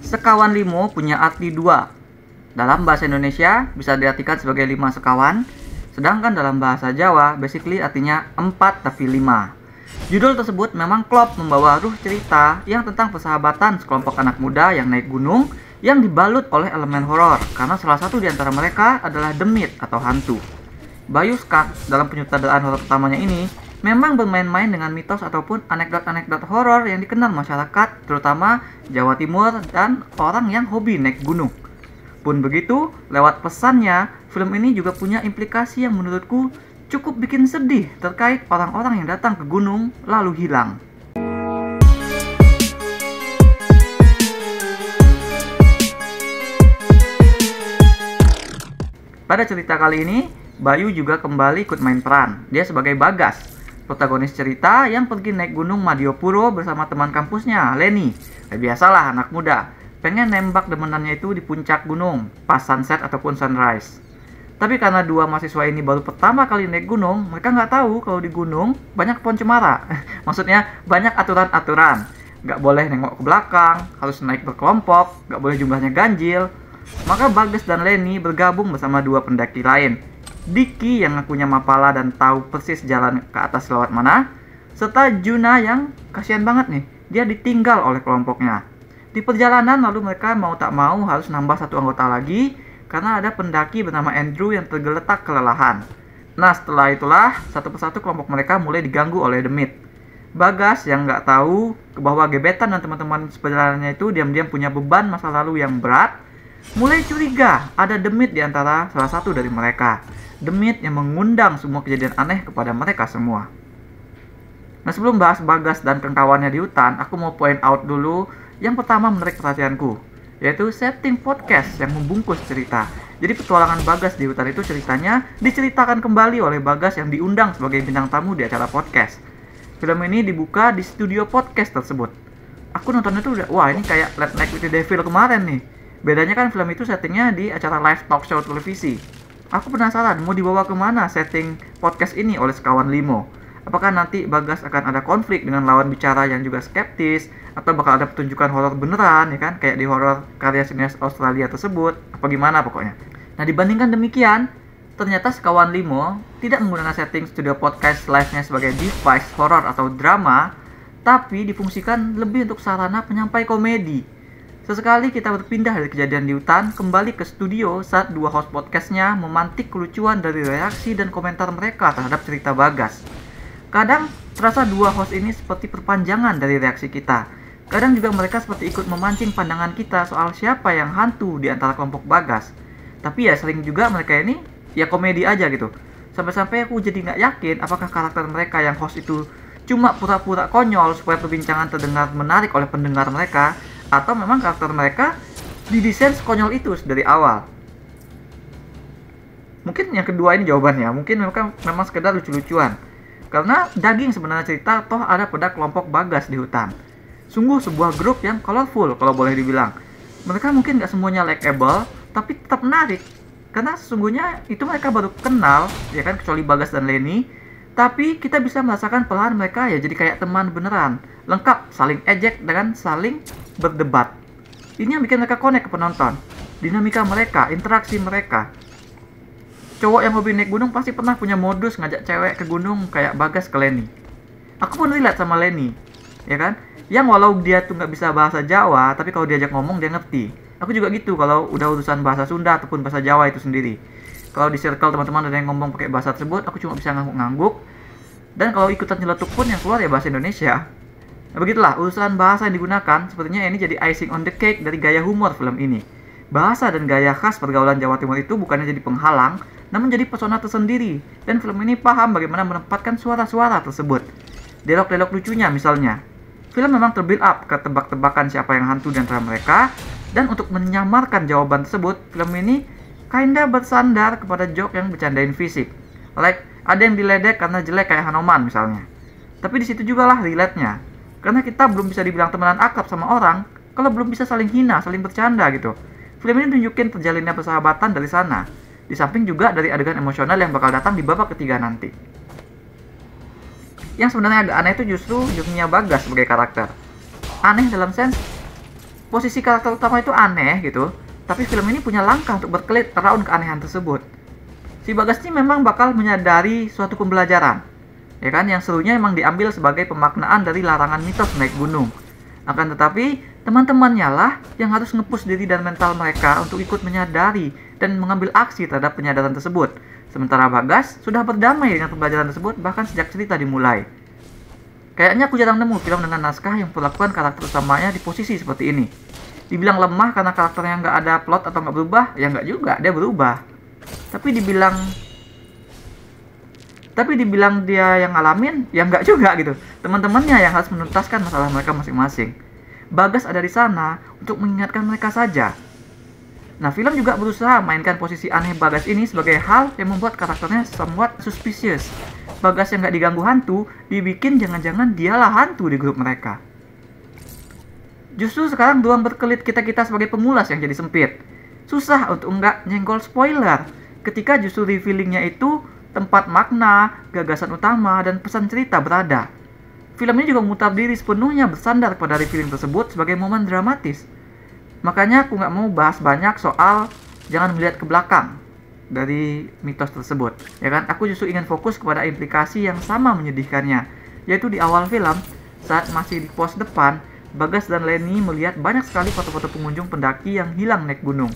Sekawan limo punya arti dua. Dalam bahasa Indonesia bisa diartikan sebagai lima sekawan, sedangkan dalam bahasa Jawa basically artinya empat tapi lima. Judul tersebut memang klop membawa ruh cerita yang tentang persahabatan sekelompok anak muda yang naik gunung yang dibalut oleh elemen horor karena salah satu di antara mereka adalah demit atau hantu. Bayu Skak dalam penyutradaraan horor pertamanya ini memang bermain-main dengan mitos ataupun anekdot-anekdot horor yang dikenal masyarakat, terutama Jawa Timur dan orang yang hobi naik gunung. Pun begitu, lewat pesannya, film ini juga punya implikasi yang menurutku cukup bikin sedih terkait orang-orang yang datang ke gunung lalu hilang. Pada cerita kali ini, Bayu juga kembali ikut main peran. Dia sebagai Bagas, protagonis cerita yang pergi naik gunung Madiopuro bersama teman kampusnya, Lenny. Eh, biasalah anak muda, pengen nembak demenannya itu di puncak gunung, pas sunset ataupun sunrise. Tapi karena dua mahasiswa ini baru pertama kali naik gunung, mereka nggak tahu kalau di gunung banyak pohon cemara. Maksudnya banyak aturan-aturan. Nggak boleh nengok ke belakang, harus naik berkelompok, nggak boleh jumlahnya ganjil. Maka Bagus dan Lenny bergabung bersama dua pendaki lain Diki yang ngakunya mapala dan tahu persis jalan ke atas lewat mana, serta Juna yang kasihan banget nih, dia ditinggal oleh kelompoknya. Di perjalanan lalu mereka mau tak mau harus nambah satu anggota lagi karena ada pendaki bernama Andrew yang tergeletak kelelahan. Nah setelah itulah satu persatu kelompok mereka mulai diganggu oleh demit. Bagas yang nggak tahu bahwa gebetan dan teman-teman seperjalanannya itu diam-diam punya beban masa lalu yang berat mulai curiga ada demit di antara salah satu dari mereka. Demit yang mengundang semua kejadian aneh kepada mereka semua. Nah sebelum bahas Bagas dan kengkawannya di hutan, aku mau point out dulu yang pertama menarik perhatianku, yaitu setting podcast yang membungkus cerita. Jadi petualangan Bagas di hutan itu ceritanya diceritakan kembali oleh Bagas yang diundang sebagai bintang tamu di acara podcast. Film ini dibuka di studio podcast tersebut. Aku nonton itu udah, wah ini kayak Let Night with the Devil kemarin nih Bedanya kan film itu settingnya di acara live talk show televisi. Aku penasaran mau dibawa kemana setting podcast ini oleh sekawan Limo. Apakah nanti Bagas akan ada konflik dengan lawan bicara yang juga skeptis atau bakal ada pertunjukan horor beneran ya kan kayak di horor karya sinias Australia tersebut apa gimana pokoknya. Nah dibandingkan demikian, ternyata sekawan Limo tidak menggunakan setting studio podcast live-nya sebagai device horor atau drama, tapi difungsikan lebih untuk sarana penyampai komedi Sesekali kita berpindah dari kejadian di hutan kembali ke studio saat dua host podcastnya memantik kelucuan dari reaksi dan komentar mereka terhadap cerita Bagas. Kadang terasa dua host ini seperti perpanjangan dari reaksi kita. Kadang juga mereka seperti ikut memancing pandangan kita soal siapa yang hantu di antara kelompok Bagas. Tapi ya sering juga mereka ini ya komedi aja gitu. Sampai-sampai aku jadi nggak yakin apakah karakter mereka yang host itu cuma pura-pura konyol supaya perbincangan terdengar menarik oleh pendengar mereka atau memang karakter mereka didesain sekonyol itu dari awal mungkin yang kedua ini jawabannya mungkin mereka memang sekedar lucu-lucuan karena daging sebenarnya cerita toh ada pada kelompok bagas di hutan sungguh sebuah grup yang colorful kalau boleh dibilang mereka mungkin nggak semuanya likeable tapi tetap menarik karena sesungguhnya itu mereka baru kenal ya kan kecuali bagas dan Lenny tapi kita bisa merasakan pelan mereka ya jadi kayak teman beneran lengkap saling ejek dan saling berdebat ini yang bikin mereka connect ke penonton dinamika mereka interaksi mereka cowok yang hobi naik gunung pasti pernah punya modus ngajak cewek ke gunung kayak Bagas ke Leni aku pun lihat sama Leni ya kan yang walau dia tuh nggak bisa bahasa Jawa tapi kalau diajak ngomong dia ngerti aku juga gitu kalau udah urusan bahasa Sunda ataupun bahasa Jawa itu sendiri kalau di circle teman-teman ada yang ngomong pakai bahasa tersebut aku cuma bisa ngangguk-ngangguk dan kalau ikutan nyeletuk pun yang keluar ya bahasa Indonesia nah begitulah urusan bahasa yang digunakan sepertinya ini jadi icing on the cake dari gaya humor film ini bahasa dan gaya khas pergaulan Jawa Timur itu bukannya jadi penghalang namun jadi pesona tersendiri dan film ini paham bagaimana menempatkan suara-suara tersebut dialog-dialog lucunya misalnya film memang terbuild up ke tebak-tebakan siapa yang hantu dan antara mereka dan untuk menyamarkan jawaban tersebut film ini Kinda bersandar kepada joke yang bercandain fisik. Like, ada yang diledek karena jelek kayak Hanoman misalnya. Tapi di situ juga lah relate-nya. Karena kita belum bisa dibilang temenan akrab sama orang kalau belum bisa saling hina, saling bercanda gitu. Film ini tunjukin terjalinnya persahabatan dari sana. Di samping juga dari adegan emosional yang bakal datang di babak ketiga nanti. Yang sebenarnya agak aneh itu justru Jungnya Bagas sebagai karakter. Aneh dalam sense posisi karakter utama itu aneh gitu tapi film ini punya langkah untuk berkelit teraun keanehan tersebut. Si Bagas ini memang bakal menyadari suatu pembelajaran, ya kan, yang serunya emang diambil sebagai pemaknaan dari larangan mitos naik gunung. Akan tetapi, teman-temannya lah yang harus ngepus diri dan mental mereka untuk ikut menyadari dan mengambil aksi terhadap penyadaran tersebut. Sementara Bagas sudah berdamai dengan pembelajaran tersebut bahkan sejak cerita dimulai. Kayaknya aku jarang nemu film dengan naskah yang perlakuan karakter utamanya di posisi seperti ini dibilang lemah karena karakternya nggak ada plot atau nggak berubah ya nggak juga dia berubah tapi dibilang tapi dibilang dia yang ngalamin ya nggak juga gitu teman-temannya yang harus menuntaskan masalah mereka masing-masing Bagas ada di sana untuk mengingatkan mereka saja nah film juga berusaha mainkan posisi aneh Bagas ini sebagai hal yang membuat karakternya somewhat suspicious Bagas yang nggak diganggu hantu dibikin jangan-jangan dialah hantu di grup mereka Justru sekarang doang berkelit kita-kita sebagai pemulas yang jadi sempit. Susah untuk enggak nyenggol spoiler ketika justru revealingnya itu tempat makna, gagasan utama, dan pesan cerita berada. Film ini juga memutar diri sepenuhnya bersandar pada revealing tersebut sebagai momen dramatis. Makanya aku nggak mau bahas banyak soal jangan melihat ke belakang dari mitos tersebut. Ya kan, aku justru ingin fokus kepada implikasi yang sama menyedihkannya, yaitu di awal film saat masih di pos depan Bagas dan Lenny melihat banyak sekali foto-foto pengunjung pendaki yang hilang naik gunung.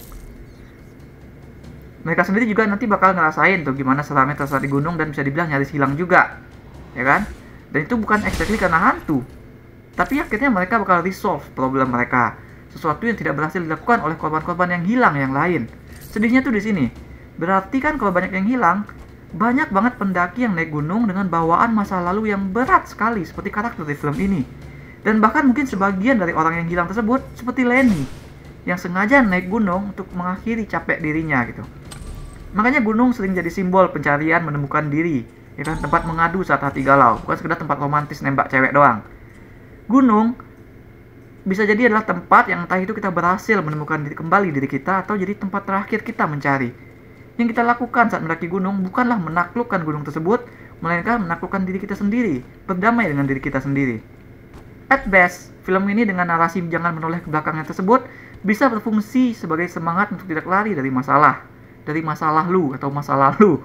Mereka sendiri juga nanti bakal ngerasain tuh gimana selama tersesat di gunung dan bisa dibilang nyaris hilang juga. Ya kan? Dan itu bukan exactly karena hantu. Tapi akhirnya mereka bakal resolve problem mereka. Sesuatu yang tidak berhasil dilakukan oleh korban-korban yang hilang yang lain. Sedihnya tuh di sini. Berarti kan kalau banyak yang hilang, banyak banget pendaki yang naik gunung dengan bawaan masa lalu yang berat sekali seperti karakter di film ini. Dan bahkan mungkin sebagian dari orang yang hilang tersebut seperti Lenny yang sengaja naik gunung untuk mengakhiri capek dirinya gitu. Makanya gunung sering jadi simbol pencarian menemukan diri, ya kan tempat mengadu saat hati galau, bukan sekedar tempat romantis nembak cewek doang. Gunung bisa jadi adalah tempat yang entah itu kita berhasil menemukan diri kembali diri kita atau jadi tempat terakhir kita mencari. Yang kita lakukan saat mendaki gunung bukanlah menaklukkan gunung tersebut, melainkan menaklukkan diri kita sendiri, berdamai dengan diri kita sendiri. At best, film ini dengan narasi jangan menoleh ke belakangnya tersebut bisa berfungsi sebagai semangat untuk tidak lari dari masalah, dari masalah lu atau masalah lu.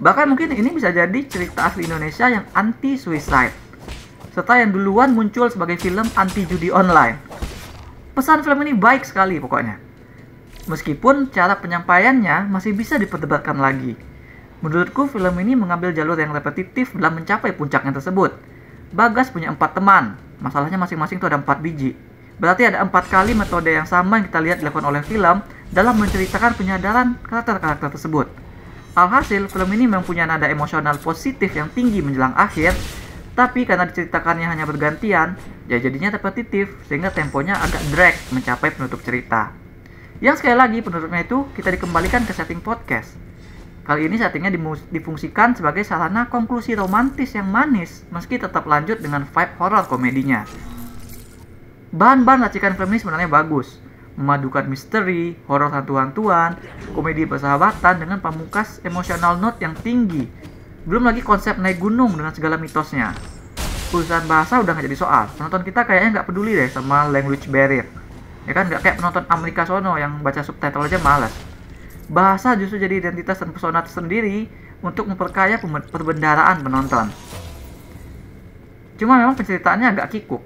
Bahkan mungkin ini bisa jadi cerita asli Indonesia yang anti suicide, serta yang duluan muncul sebagai film anti judi online. Pesan film ini baik sekali pokoknya. Meskipun cara penyampaiannya masih bisa diperdebatkan lagi. Menurutku film ini mengambil jalur yang repetitif dalam mencapai puncaknya tersebut Bagas punya empat teman. Masalahnya masing-masing itu ada empat biji. Berarti ada empat kali metode yang sama yang kita lihat dilakukan oleh film dalam menceritakan penyadaran karakter-karakter tersebut. Alhasil, film ini mempunyai nada emosional positif yang tinggi menjelang akhir, tapi karena diceritakannya hanya bergantian, ya jadinya repetitif sehingga temponya agak drag mencapai penutup cerita. Yang sekali lagi penutupnya itu kita dikembalikan ke setting podcast. Kali ini settingnya difungsikan sebagai sarana konklusi romantis yang manis, meski tetap lanjut dengan vibe horror komedinya. Bahan-bahan racikan film ini sebenarnya bagus, memadukan misteri, horor hantu-hantuan, komedi persahabatan dengan pamungkas emosional note yang tinggi. Belum lagi konsep naik gunung dengan segala mitosnya. Urusan bahasa udah nggak jadi soal, penonton kita kayaknya nggak peduli deh sama language barrier. Ya kan nggak kayak penonton Amerika sono yang baca subtitle aja males bahasa justru jadi identitas dan pesona tersendiri untuk memperkaya perbendaraan penonton. Cuma memang penceritaannya agak kikuk.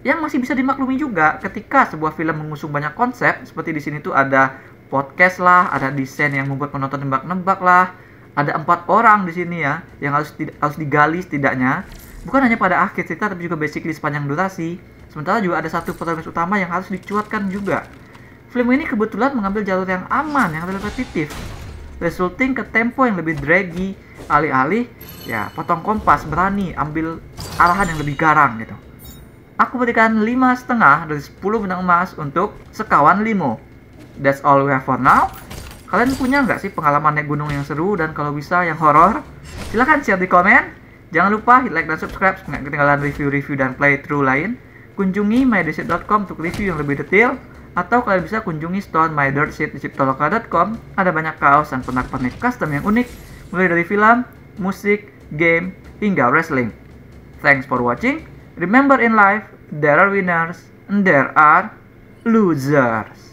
Yang masih bisa dimaklumi juga ketika sebuah film mengusung banyak konsep, seperti di sini tuh ada podcast lah, ada desain yang membuat penonton nebak-nebak lah, ada empat orang di sini ya yang harus harus digali setidaknya. Bukan hanya pada akhir cerita tapi juga basically sepanjang durasi. Sementara juga ada satu protagonis utama yang harus dicuatkan juga Film ini kebetulan mengambil jalur yang aman, yang repetitif, resulting ke tempo yang lebih draggy, alih-alih ya potong kompas, berani ambil arahan yang lebih garang gitu. Aku berikan lima setengah dari 10 benang emas untuk sekawan limo. That's all we have for now. Kalian punya nggak sih pengalaman naik gunung yang seru dan kalau bisa yang horor? Silahkan share di komen. Jangan lupa hit like dan subscribe supaya ketinggalan review-review dan playthrough lain. Kunjungi mydesit.com untuk review yang lebih detail. Atau kalian bisa kunjungi store My Dirt Sheet di ciptoloka.com. Ada banyak kaos dan pernak-pernik custom yang unik, mulai dari film, musik, game, hingga wrestling. Thanks for watching. Remember in life, there are winners and there are losers.